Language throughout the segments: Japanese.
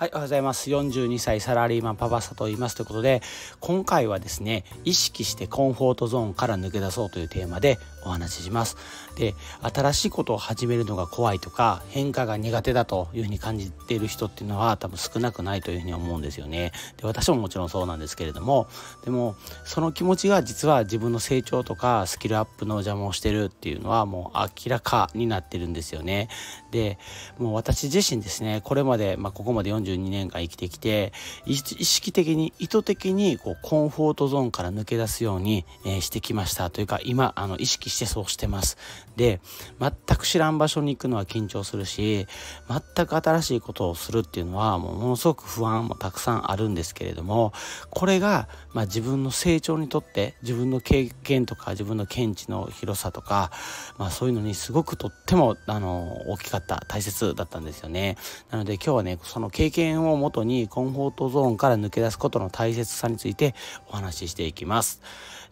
はい、おはようございます。42歳サラリーマンパパサと言いますということで、今回はですね、意識してコンフォートゾーンから抜け出そうというテーマでお話しします。で、新しいことを始めるのが怖いとか、変化が苦手だというふうに感じている人っていうのは多分少なくないというふうに思うんですよね。で、私ももちろんそうなんですけれども、でも、その気持ちが実は自分の成長とかスキルアップの邪魔をしてるっていうのはもう明らかになってるんですよね。でもう私自身ですねこれまで、まあ、ここまで42年間生きてきて意識的に意図的にこうコンフォートゾーンから抜け出すように、えー、してきましたというか今あの意識してそうしてますで全く知らん場所に行くのは緊張するし全く新しいことをするっていうのはもうものすごく不安もたくさんあるんですけれどもこれが、まあ、自分の成長にとって自分の経験とか自分の見地の広さとか、まあ、そういうのにすごくとってもあの大きかったった大切だったんですよねなので今日はねその経験をもとにコンフォートゾーンから抜け出すことの大切さについてお話ししていきます。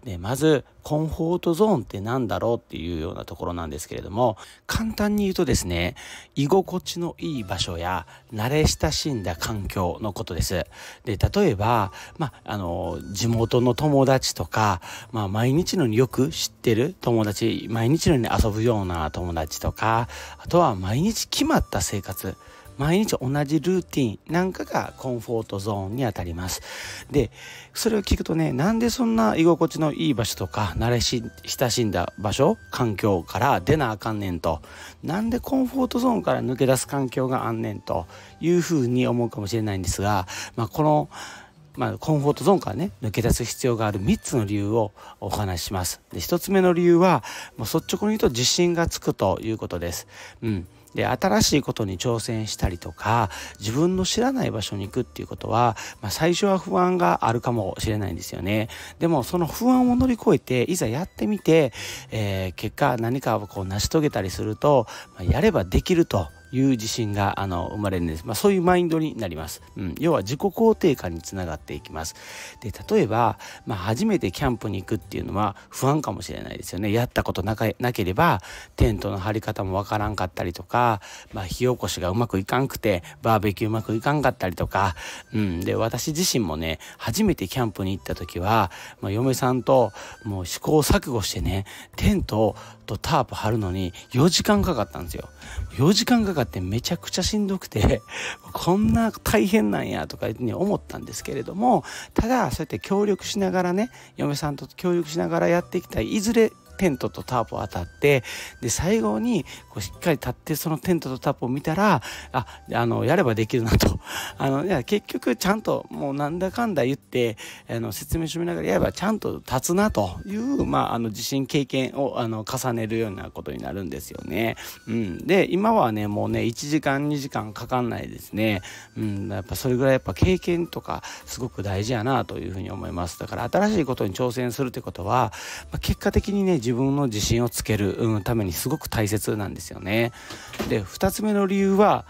でまずコンフォートゾーンって何だろうっていうようなところなんですけれども簡単に言うとですね居心地のいい場所や慣れ親しんだ環境のことです。で例えば、まあ、の地元の友達とか、ま毎日のようによく知ってる友達毎日のように遊ぶような友達とかあとは毎日決まった生活毎日同じルーティンなんかがコンフォートゾーンにあたります。で、それを聞くとね、なんでそんな居心地のいい場所とか、慣れし親しんだ場所、環境から出なあかんねんと、なんでコンフォートゾーンから抜け出す環境があんねんというふうに思うかもしれないんですが、まあ、この、まあ、コンフォートゾーンからね抜け出す必要がある3つの理由をお話しします。で1つ目の理由はもう率直に言うと自信がつくということです。うん、で新しいことに挑戦したりとか自分の知らない場所に行くっていうことは、まあ、最初は不安があるかもしれないんですよねでもその不安を乗り越えていざやってみて、えー、結果何かをこう成し遂げたりすると、まあ、やればできるという自信があの生まれるんです、まあ、そういうマインドになります、うん、要は自己肯定感につながっていきますで例えば、まあ、初めてキャンプに行くっていうのは不安かもしれないですよねやったことなかなければテントの張り方もわからんかったりとか、まあ、火起こしがうまくいかんくてバーベキューうまくいかんかったりとか、うん、で私自身もね初めてキャンプに行った時は、まあ、嫁さんともう試行錯誤してねテントをとタープ張るのに4時間かかったんですよ。4時間かかってめちゃくちゃしんどくて こんな大変なんやとかに思ったんですけれども、ただそうやって協力しながらね、嫁さんと協力しながらやっていきたい。いずれテントとタープ当たって、で、最後にこうしっかり立ってそのテントとタープを見たら、あ、あの、やればできるなと。あの、いや、結局ちゃんともうなんだかんだ言って、あの、説明書見ながらやればちゃんと立つなという、まあ、あの、地震経験を、あの、重ねるようなことになるんですよね。うん。で、今はね、もうね、1時間、2時間かかんないですね。うん、やっぱそれぐらいやっぱ経験とかすごく大事やなというふうに思います。だから新しいことに挑戦するってことは、まあ、結果的にね、自分の自信をつける、ためにすごく大切なんですよね。で2つ目の理由は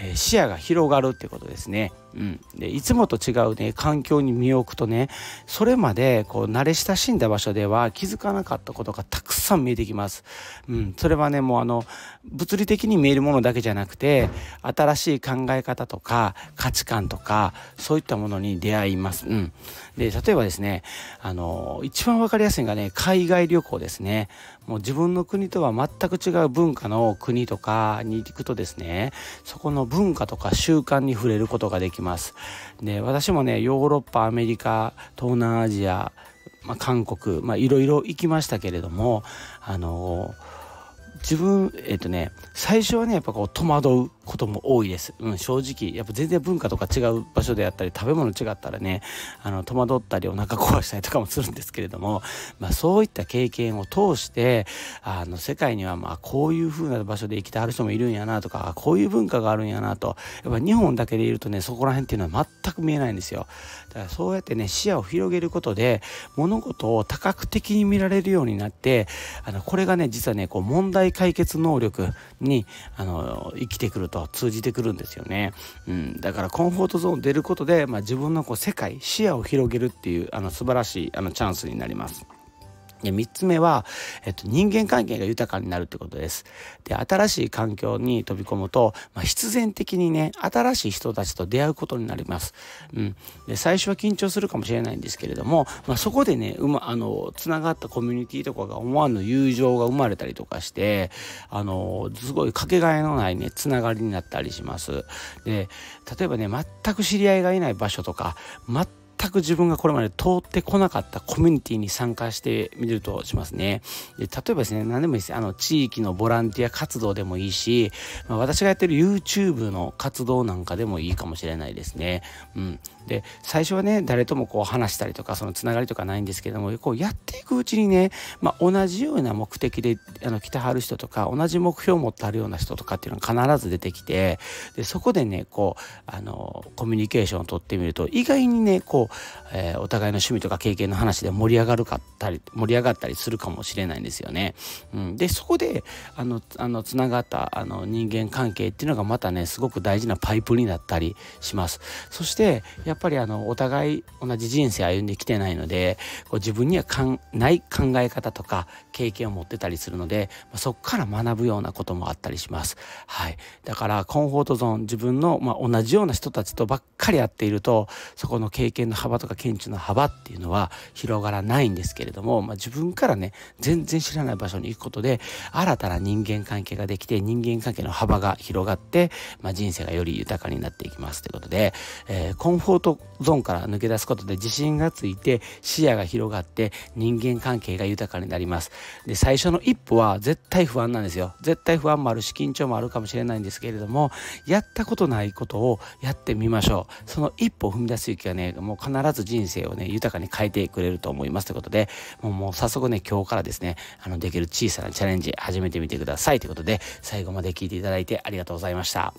え視野が広がるってことですね。うん、でいつもと違うね環境に身を置くとねそれまでこう慣れ親しんだ場所では気づかなかったことがたくさん見えてきます。うん、それはねもうあの物理的に見えるものだけじゃなくて新しい考え方とか価値観とかそういったものに出会います。うん、で例えばですねあの一番分かりやすいのがね海外旅行ですね。もう自分の国とは全く違う文化の国とかに行くとですねそこの文化とか習慣に触れることができますで私もねヨーロッパアメリカ東南アジア、まあ、韓国いろいろ行きましたけれどもあの自分えっ、とね最初はねやっぱこう戸惑うことも多いです、うん、正直やっぱ全然文化とか違う場所であったり食べ物違ったらねあの戸惑ったりお腹壊したりとかもするんですけれども、まあ、そういった経験を通してあの世界にはまあこういう風な場所で生きてある人もいるんやなとかこういう文化があるんやなとやっぱ日本だけでいるとねそこら辺っていうのは全く見えないんですよだからそうやってね視野を広げることで物事を多角的に見られるようになってあのこれがね実はねこう問題解決能力にあの生きてくると通じてくるんですよね、うん、だからコンフォートゾーン出ることで、まあ、自分のこう世界視野を広げるっていうあの素晴らしいあのチャンスになります。で3つ目は、えっと、人間関係が豊かになるってことです。で新しい環境に飛び込むと、まあ、必然的にね新しい人たちと出会うことになります。うん、で最初は緊張するかもしれないんですけれども、まあ、そこでねう、ま、あのつながったコミュニティとかが思わぬ友情が生まれたりとかしてあのすごいかけがえのないねつながりになったりします。で例えばね全く知り合いがいない場所とか全全く自分がこれまで通ってこなかったコミュニティに参加してみるとしますね。で例えばですね、何でもいいです。あの、地域のボランティア活動でもいいし、まあ、私がやってる YouTube の活動なんかでもいいかもしれないですね。うん。で、最初はね、誰ともこう話したりとか、そのつながりとかないんですけども、こうやっていくうちにね、まあ、同じような目的であの来てはる人とか、同じ目標を持ってはるような人とかっていうのが必ず出てきて、で、そこでね、こう、あの、コミュニケーションをとってみると、意外にね、こうえー、お互いの趣味とか経験の話で盛り上がるかったり盛り上がったりするかもしれないんですよね。うん、でそこであのあのつながったあの人間関係っていうのがまたねすごく大事なパイプになったりします。そしてやっぱりあのお互い同じ人生歩んできてないのでこう自分にはかんない考え方とか経験を持ってたりするので、まそこから学ぶようなこともあったりします。はい、だからコンフォートゾーン自分の、まあ、同じような人たちとばっかりやっているとそこの経験の幅とか見地の幅っていうのは広がらないんですけれども、まあ、自分からね全然知らない場所に行くことで新たな人間関係ができて人間関係の幅が広がって、まあ、人生がより豊かになっていきますということで、えー、コンフォートゾーンから抜け出すことで自信がついて視野が広がって人間関係が豊かになりますで最初の一歩は絶対不安なんですよ絶対不安もあるし緊張もあるかもしれないんですけれどもやったことないことをやってみましょうその一歩を踏み出す勇気はねもう必必ず人生をね、豊かに変えてくれると思いますということで、もうもう早速ね、今日からですね、あの、できる小さなチャレンジ始めてみてくださいということで、最後まで聞いていただいてありがとうございました。